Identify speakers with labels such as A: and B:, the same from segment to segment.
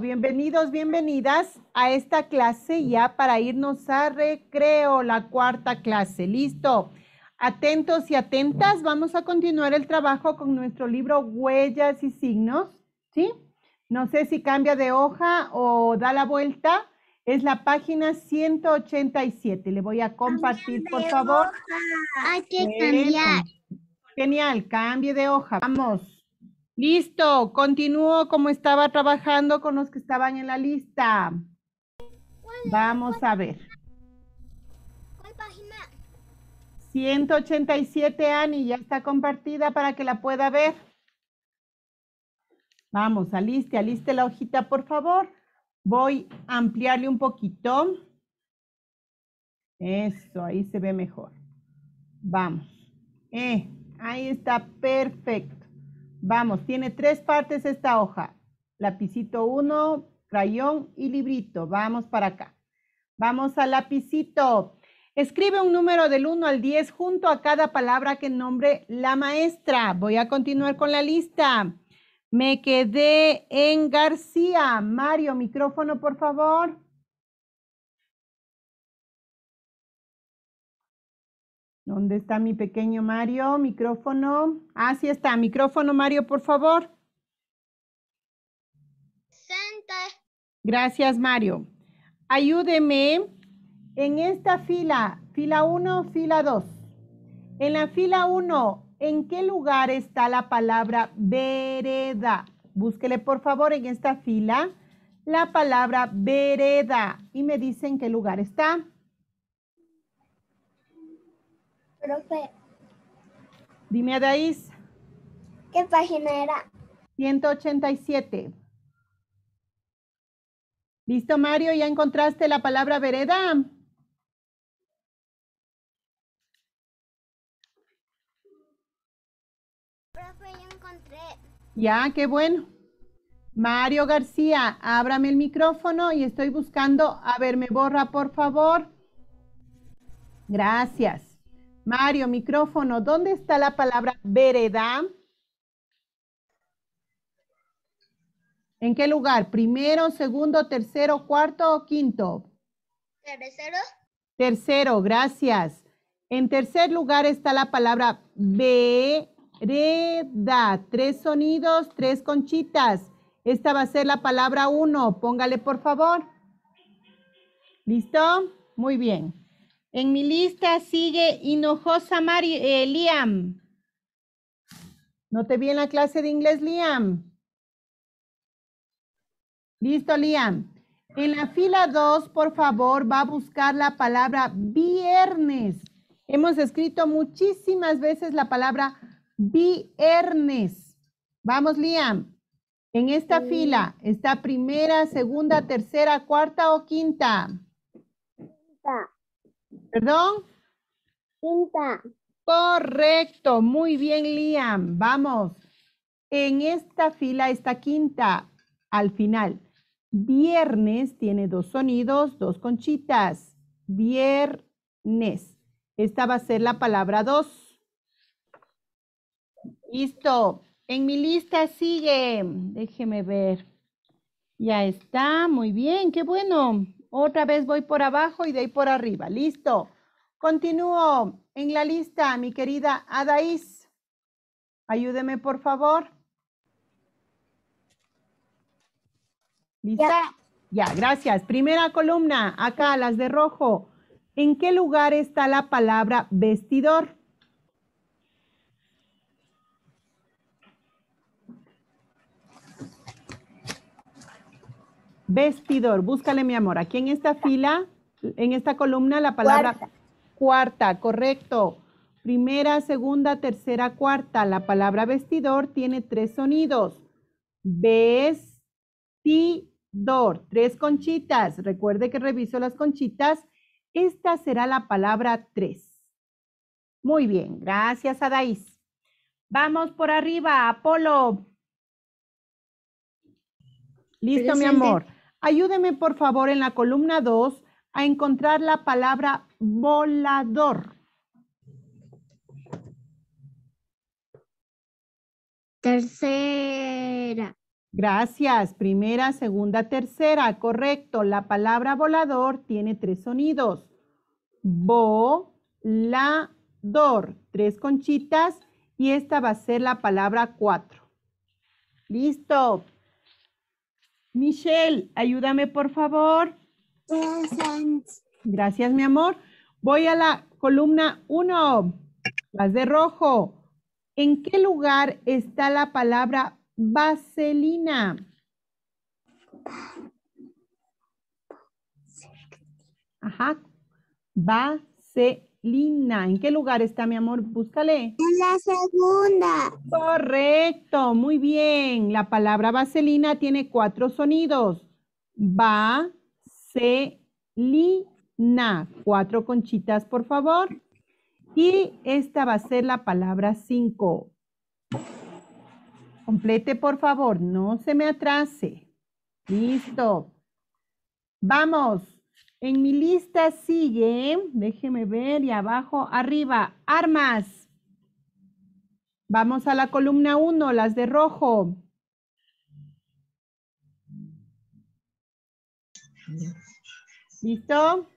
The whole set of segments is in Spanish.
A: bienvenidos, bienvenidas a esta clase ya para irnos a recreo, la cuarta clase. Listo. Atentos y atentas, vamos a continuar el trabajo con nuestro libro Huellas y Signos, ¿sí? No sé si cambia de hoja o da la vuelta. Es la página 187. Le voy a compartir, por favor. Hay que cambiar. Genial, cambie de hoja. Vamos. Listo, continúo como estaba trabajando con los que estaban en la lista. Vamos a ver. ¿Cuál página? 187, Ani, ya está compartida para que la pueda ver. Vamos, aliste, aliste la hojita, por favor. Voy a ampliarle un poquito. Eso, ahí se ve mejor. Vamos. Eh, ahí está, perfecto. Vamos, tiene tres partes esta hoja. Lapicito 1, crayón y librito. Vamos para acá. Vamos al lapicito. Escribe un número del 1 al 10 junto a cada palabra que nombre la maestra. Voy a continuar con la lista. Me quedé en García. Mario, micrófono, por favor. ¿Dónde está mi pequeño Mario? Micrófono. Ah, sí está. Micrófono, Mario, por favor. Santa. Gracias, Mario. Ayúdeme en esta fila, fila 1, fila 2. En la fila 1, ¿en qué lugar está la palabra vereda? Búsquele, por favor, en esta fila la palabra vereda y me dice en qué lugar está. Profe. Dime, Adaís. ¿Qué página era? 187. ¿Listo, Mario? ¿Ya encontraste la palabra vereda? Profe, ya encontré. Ya, qué bueno. Mario García, ábrame el micrófono y estoy buscando. A ver, me borra, por favor. Gracias. Mario, micrófono, ¿dónde está la palabra vereda? ¿En qué lugar? ¿Primero, segundo, tercero, cuarto o quinto? Tercero. Tercero, gracias. En tercer lugar está la palabra vereda. Tres sonidos, tres conchitas. Esta va a ser la palabra uno. Póngale, por favor. ¿Listo? Muy bien. En mi lista sigue Hinojosa Mari, eh, Liam. ¿No te vi en la clase de inglés, Liam? Listo, Liam. En la fila 2, por favor, va a buscar la palabra viernes. Hemos escrito muchísimas veces la palabra viernes. Vamos, Liam. En esta fila está primera, segunda, tercera, cuarta o quinta. Quinta. ¿Perdón? Quinta. Correcto, muy bien, Liam. Vamos. En esta fila, esta quinta, al final. Viernes tiene dos sonidos, dos conchitas. Viernes. Esta va a ser la palabra dos. Listo. En mi lista sigue. Déjeme ver. Ya está. Muy bien. Qué bueno. Otra vez voy por abajo y de ahí por arriba. Listo. Continúo en la lista, mi querida Adaís. Ayúdeme, por favor. ¿Lista? Ya. ya, gracias. Primera columna, acá las de rojo. ¿En qué lugar está la palabra vestidor? Vestidor, búscale mi amor. Aquí en esta fila, en esta columna, la palabra cuarta, correcto. Primera, segunda, tercera, cuarta. La palabra vestidor tiene tres sonidos. Vestidor, tres conchitas. Recuerde que reviso las conchitas. Esta será la palabra tres. Muy bien, gracias Adaís. Vamos por arriba, Apolo. Listo, mi amor. Ayúdeme, por favor, en la columna 2 a encontrar la palabra volador. Tercera. Gracias. Primera, segunda, tercera. Correcto. La palabra volador tiene tres sonidos. Vo-la-dor. Tres conchitas. Y esta va a ser la palabra cuatro. Listo. Michelle, ayúdame por favor. Gracias, mi amor. Voy a la columna 1, las de rojo. ¿En qué lugar está la palabra vaselina? Ajá, vaselina. Lina. ¿En qué lugar está, mi amor? Búscale. En la segunda. Correcto, muy bien. La palabra vaselina tiene cuatro sonidos. Va, se, li, na. Cuatro conchitas, por favor. Y esta va a ser la palabra cinco. Complete, por favor, no se me atrase. Listo. Vamos. En mi lista sigue, déjeme ver, y abajo, arriba, armas. Vamos a la columna 1, las de rojo. ¿Listo?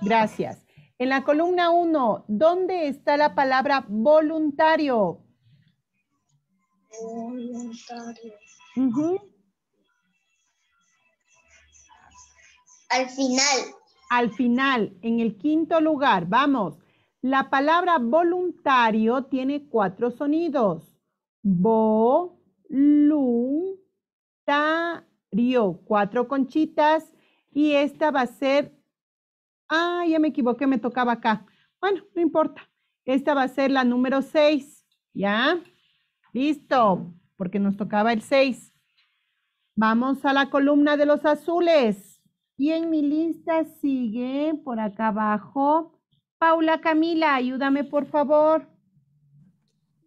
A: Gracias. En la columna 1, ¿dónde está la palabra voluntario? Voluntario. Al final. Al final, en el quinto lugar, vamos. La palabra voluntario tiene cuatro sonidos. Voluntario. Cuatro conchitas. Y esta va a ser... Ah, ya me equivoqué, me tocaba acá. Bueno, no importa. Esta va a ser la número seis, ¿Ya? Listo, porque nos tocaba el seis. Vamos a la columna de los azules. Y en mi lista sigue por acá abajo. Paula Camila, ayúdame por favor.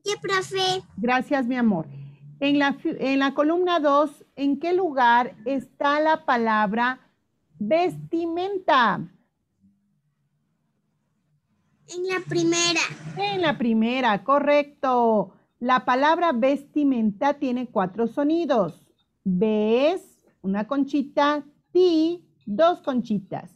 A: Sí, profe. Gracias, mi amor. En la, en la columna 2, ¿en qué lugar está la palabra vestimenta? En la primera. En la primera, correcto. La palabra vestimenta tiene cuatro sonidos. Ves, una conchita, ti, dos conchitas.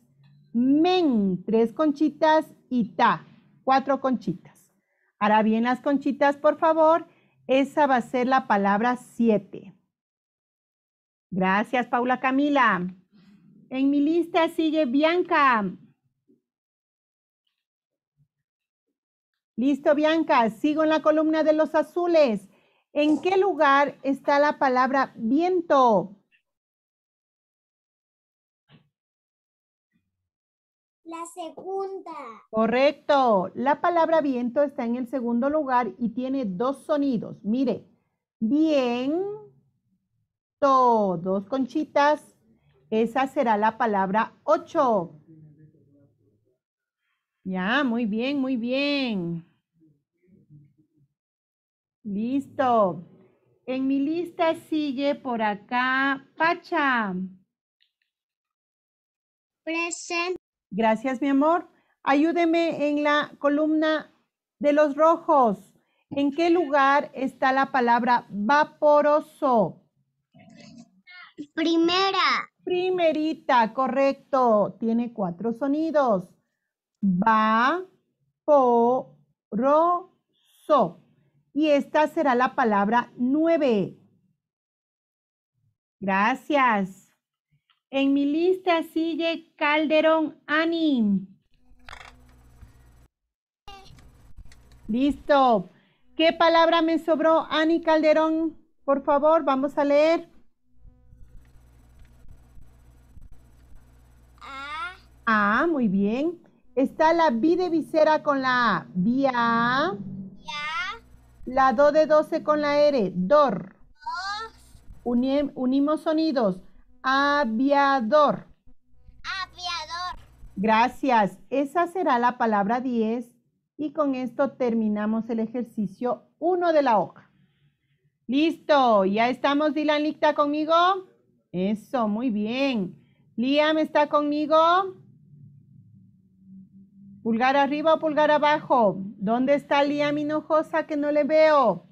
A: Men, tres conchitas. Y ta, cuatro conchitas. Ahora bien las conchitas, por favor. Esa va a ser la palabra siete. Gracias, Paula Camila. En mi lista sigue Bianca. Listo, Bianca. Sigo en la columna de los azules. ¿En qué lugar está la palabra viento? La segunda. Correcto. La palabra viento está en el segundo lugar y tiene dos sonidos. Mire, bien, dos conchitas. Esa será la palabra ocho. Ya, muy bien, muy bien. Listo. En mi lista sigue por acá Pacha. Presente. Gracias, mi amor. Ayúdeme en la columna de los rojos. ¿En qué lugar está la palabra vaporoso? Primera. Primerita, correcto. Tiene cuatro sonidos. Vaporoso. Y esta será la palabra nueve. Gracias. En mi lista sigue Calderón Ani. Listo. ¿Qué palabra me sobró, Ani Calderón? Por favor, vamos a leer. A. Ah, muy bien. Está la B de visera con la A. Vía. La do de doce con la R. Dor. unimos sonidos. Aviador. Aviador. Gracias. Esa será la palabra 10 y con esto terminamos el ejercicio 1 de la hoja. Listo, ya estamos, Dylan Licta conmigo. Eso, muy bien. Liam está conmigo. Pulgar arriba o pulgar abajo. ¿Dónde está Liam Hinojosa que no le veo?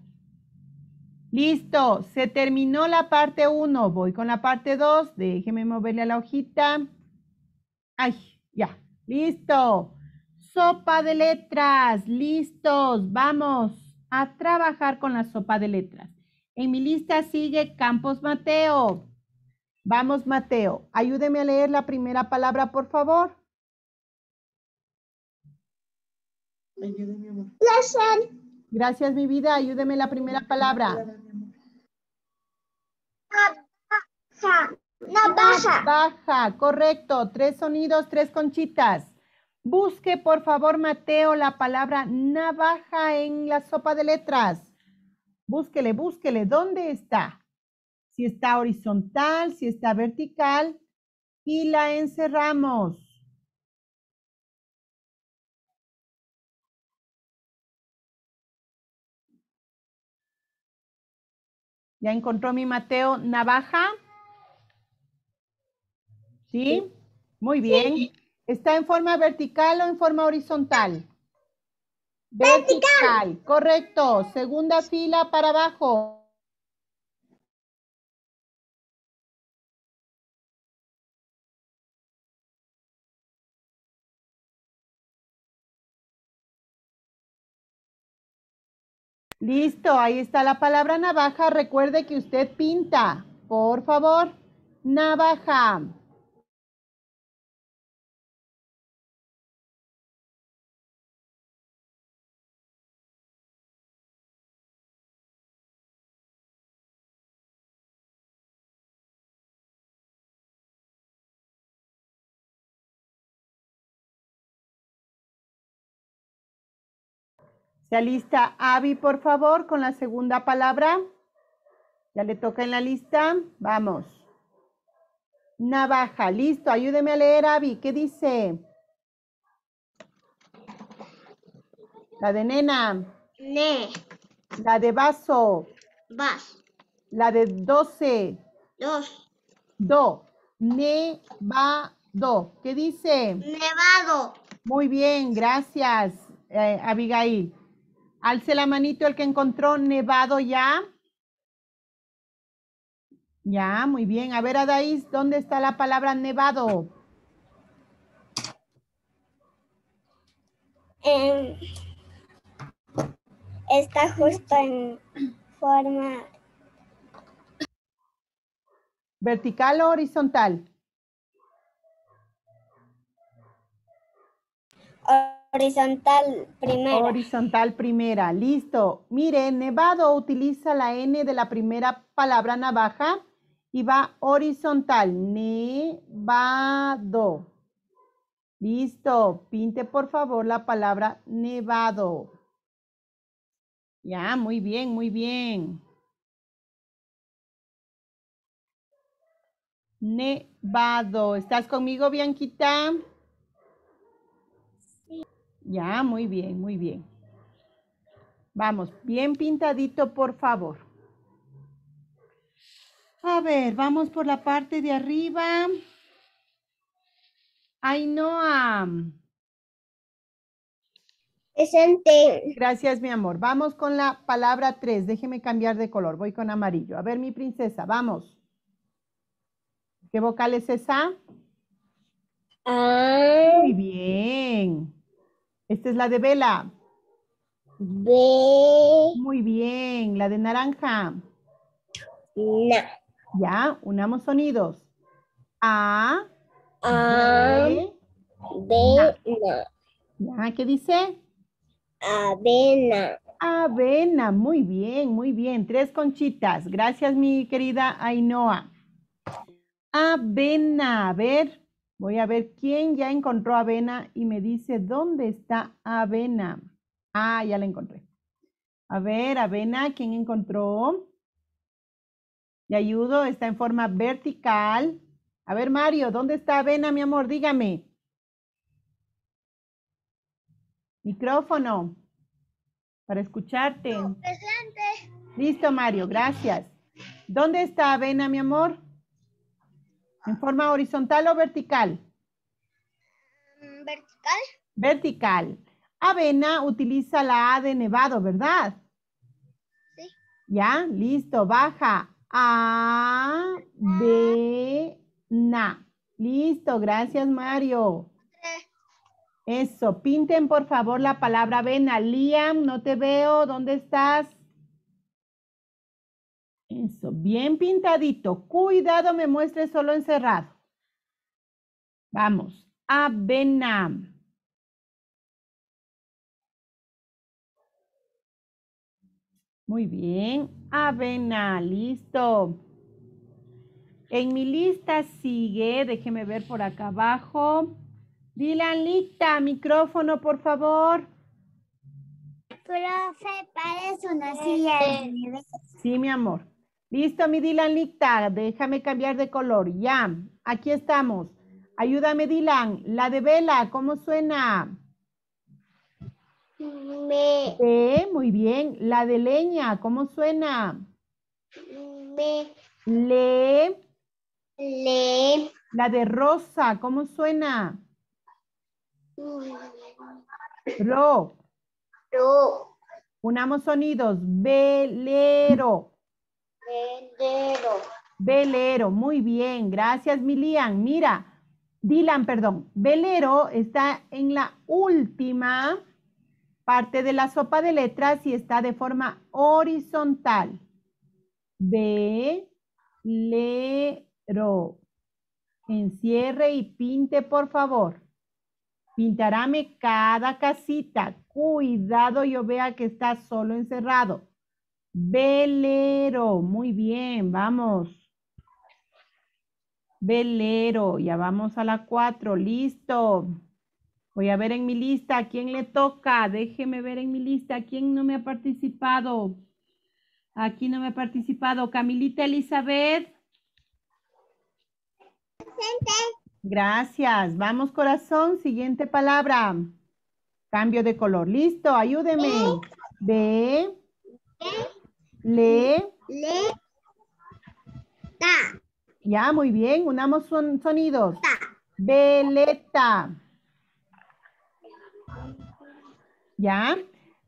A: Listo, se terminó la parte 1. Voy con la parte 2. Déjeme moverle a la hojita. Ay, ya. Listo. Sopa de letras. Listos. Vamos a trabajar con la sopa de letras. En mi lista sigue Campos Mateo. Vamos, Mateo. Ayúdeme a leer la primera palabra, por favor. Ayúdeme, amor. Gracias, mi vida. Ayúdeme la primera palabra. Navaja. Navaja. correcto. Tres sonidos, tres conchitas. Busque, por favor, Mateo, la palabra navaja en la sopa de letras. Búsquele, búsquele. ¿Dónde está? Si está horizontal, si está vertical. Y la encerramos. ¿Ya encontró mi Mateo navaja? ¿Sí? Muy bien. ¿Está en forma vertical o en forma horizontal? Vertical. Correcto. Segunda fila para abajo. Listo, ahí está la palabra navaja. Recuerde que usted pinta. Por favor, navaja. Se alista Avi, por favor, con la segunda palabra. Ya le toca en la lista. Vamos. Navaja, listo. Ayúdeme a leer, Avi. ¿Qué dice? La de nena. Ne. La de vaso. Vas. La de doce. Dos. Do. Nevado. ¿Qué dice? Nevado. Muy bien, gracias, eh, Abigail. Alce la manito el que encontró nevado ya. Ya, muy bien. A ver, Adaís, ¿dónde está la palabra nevado? Eh, está justo en forma... ¿Vertical o horizontal? Horizontal primera. Horizontal primera, listo. Mire, nevado utiliza la N de la primera palabra navaja y va horizontal. Nevado. Listo. Pinte por favor la palabra nevado. Ya, muy bien, muy bien. Nevado. ¿Estás conmigo, Bianquita? Ya, muy bien, muy bien. Vamos, bien pintadito, por favor. A ver, vamos por la parte de arriba. Ainhoa. Presente. Gracias, mi amor. Vamos con la palabra tres. Déjeme cambiar de color. Voy con amarillo. A ver, mi princesa, vamos. ¿Qué vocal es esa? Ah. Muy bien. Esta es la de vela. B. Muy bien. La de naranja. Na. Ya, unamos sonidos. A. A. B. Ya, ¿qué dice? Avena. Avena, muy bien, muy bien. Tres conchitas. Gracias, mi querida Ainhoa. Avena, a ver. Voy a ver quién ya encontró avena y me dice, ¿dónde está avena? Ah, ya la encontré. A ver, avena, ¿quién encontró? Le ayudo, está en forma vertical. A ver, Mario, ¿dónde está avena, mi amor? Dígame. Micrófono, para escucharte. Listo, Mario, gracias. ¿Dónde está avena, mi amor? ¿En forma horizontal o vertical? Mm, vertical. Vertical. Avena utiliza la A de nevado, ¿verdad? Sí. Ya, listo, baja. A, B, na. Listo, gracias Mario. Eso, pinten por favor la palabra avena. Liam, no te veo, ¿dónde estás? Eso, bien pintadito. Cuidado, me muestre solo encerrado. Vamos, avena. Muy bien, avena, listo. En mi lista sigue, déjeme ver por acá abajo. Dilanita, micrófono, por favor. Profe, parece una silla Sí, mi amor. Listo, mi Dylan Licta, déjame cambiar de color. Ya, aquí estamos. Ayúdame, Dylan. La de vela, ¿cómo suena? Me. muy bien. La de leña, ¿cómo suena? Me. Le. Le. La de rosa, ¿cómo suena? Ro. Ro. Unamos sonidos. Velero. Velero. Velero, muy bien, gracias Milian. Mira, Dylan, perdón, velero está en la última parte de la sopa de letras y está de forma horizontal. Velero. Encierre y pinte, por favor. Pintaráme cada casita. Cuidado, yo vea que está solo encerrado. Velero, muy bien, vamos. Velero, ya vamos a la cuatro, listo. Voy a ver en mi lista a quién le toca. Déjeme ver en mi lista a quién no me ha participado. Aquí no me ha participado. Camilita Elizabeth. Presente. Gracias. Vamos, corazón. Siguiente palabra. Cambio de color. Listo, ayúdeme. B. B. Le. Le. Ta. Ya, muy bien. Unamos sonidos. Ta. Veleta. ¿Ya?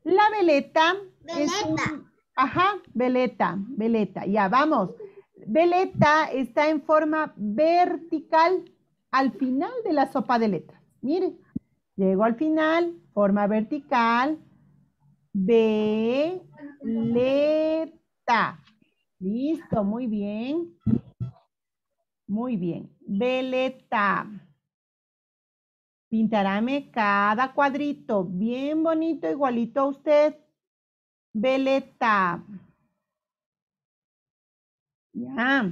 A: La veleta. Veleta. Ajá, veleta, veleta. Ya, vamos. Veleta está en forma vertical al final de la sopa de letras. Mire, llego al final, forma vertical, Veleta. Listo, muy bien. Muy bien. Veleta. Pintaráme cada cuadrito, bien bonito, igualito a usted. Veleta. Ya,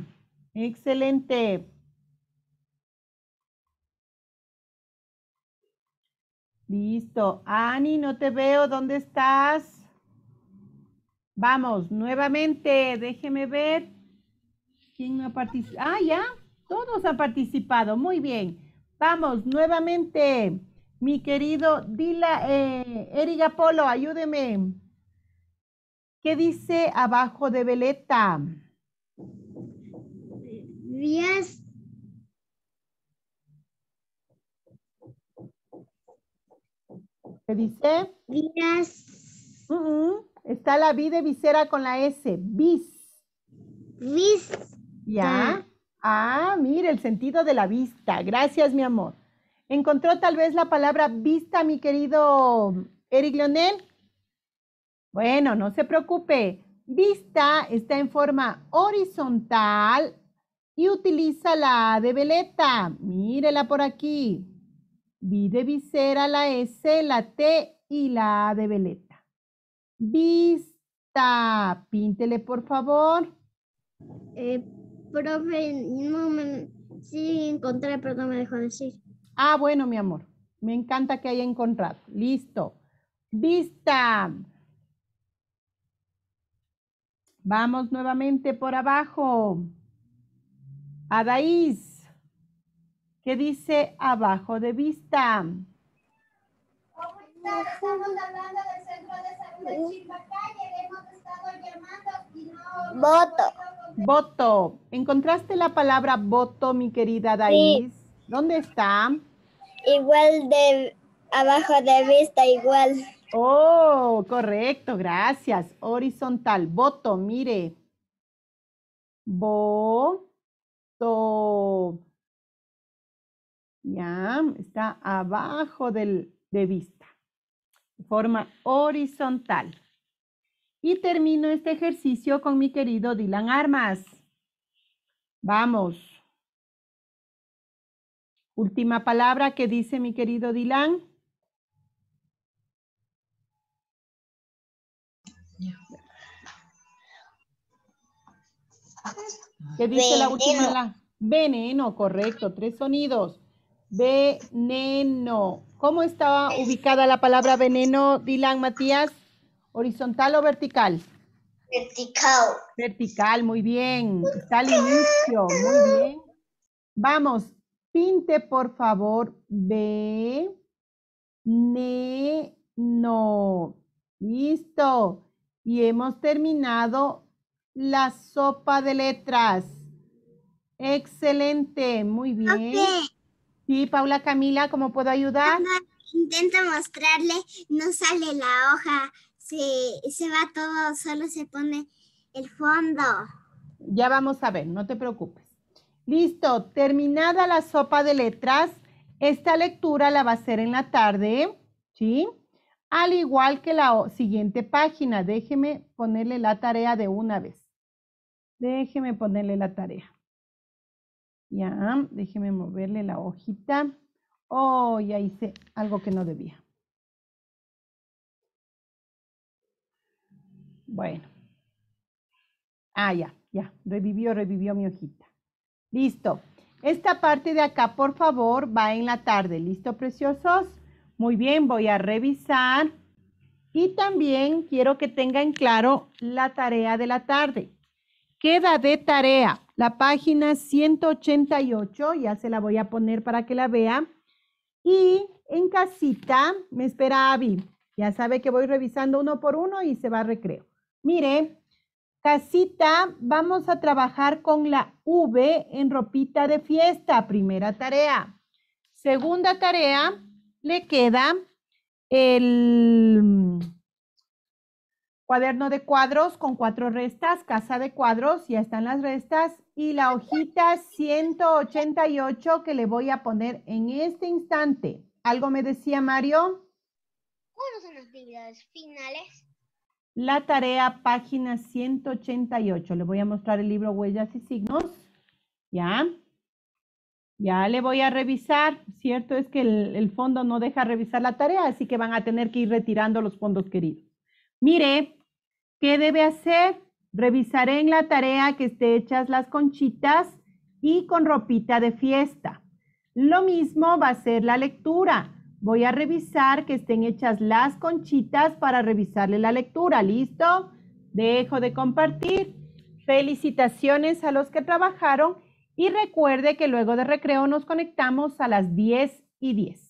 A: excelente. Listo. Ani, no te veo. ¿Dónde estás? Vamos, nuevamente, déjeme ver. ¿Quién no ha participado? Ah, ya, todos han participado. Muy bien. Vamos, nuevamente. Mi querido Dila, eh, Erika Polo, ayúdeme. ¿Qué dice abajo de Veleta? Días ¿Qué dice? Vías. Está la V de visera con la S. Vis. Vis. Ya. Ah, ah mire, el sentido de la vista. Gracias, mi amor. ¿Encontró tal vez la palabra vista, mi querido Eric Leonel? Bueno, no se preocupe. Vista está en forma horizontal y utiliza la de veleta. Mírela por aquí. Vi de visera, la S, la T y la A de veleta. Vista. Píntele, por favor. Eh, profe, no me... Sí, encontré, pero no me dejó decir. Ah, bueno, mi amor. Me encanta que haya encontrado. Listo. Vista. Vamos nuevamente por abajo. Adaís que dice abajo de vista. Voto. Voto. ¿Encontraste la palabra voto, mi querida Daís? ¿Dónde está? Igual de abajo de vista, igual. Oh, correcto, gracias. Horizontal, voto, mire. Voto. ¿ya? Está abajo de vista, de forma horizontal. Y termino este ejercicio con mi querido Dylan Armas. Vamos. Última palabra que dice mi querido Dylan. ¿Qué dice la última? Veneno, correcto. Tres sonidos. Veneno. ¿Cómo estaba ubicada la palabra veneno, Dylan Matías? ¿Horizontal o vertical? Vertical. Vertical, muy bien. Está al inicio, muy bien. Vamos, pinte por favor veneno. Listo. Y hemos terminado la sopa de letras. Excelente, muy bien. Sí, Paula Camila, ¿cómo puedo ayudar? Intenta mostrarle, no sale la hoja, se, se va todo, solo se pone el fondo. Ya vamos a ver, no te preocupes. Listo, terminada la sopa de letras, esta lectura la va a hacer en la tarde, ¿sí? Al igual que la siguiente página, déjeme ponerle la tarea de una vez. Déjeme ponerle la tarea. Ya, déjeme moverle la hojita. Oh, ya hice algo que no debía. Bueno. Ah, ya, ya. Revivió, revivió mi hojita. Listo. Esta parte de acá, por favor, va en la tarde. ¿Listo, preciosos? Muy bien, voy a revisar. Y también quiero que tengan claro la tarea de la tarde. Queda de tarea la página 188, ya se la voy a poner para que la vea. Y en casita me espera Abby. Ya sabe que voy revisando uno por uno y se va a recreo. Mire, casita, vamos a trabajar con la V en ropita de fiesta, primera tarea. Segunda tarea, le queda el Cuaderno de cuadros con cuatro restas, casa de cuadros, ya están las restas. Y la hojita 188 que le voy a poner en este instante. ¿Algo me decía Mario? ¿Cuáles son los videos finales? La tarea, página 188. Le voy a mostrar el libro Huellas y Signos. ¿Ya? Ya le voy a revisar. Cierto es que el, el fondo no deja revisar la tarea, así que van a tener que ir retirando los fondos queridos. Mire, ¿Qué debe hacer? Revisaré en la tarea que esté hechas las conchitas y con ropita de fiesta. Lo mismo va a ser la lectura. Voy a revisar que estén hechas las conchitas para revisarle la lectura. ¿Listo? Dejo de compartir. Felicitaciones a los que trabajaron y recuerde que luego de recreo nos conectamos a las 10 y 10.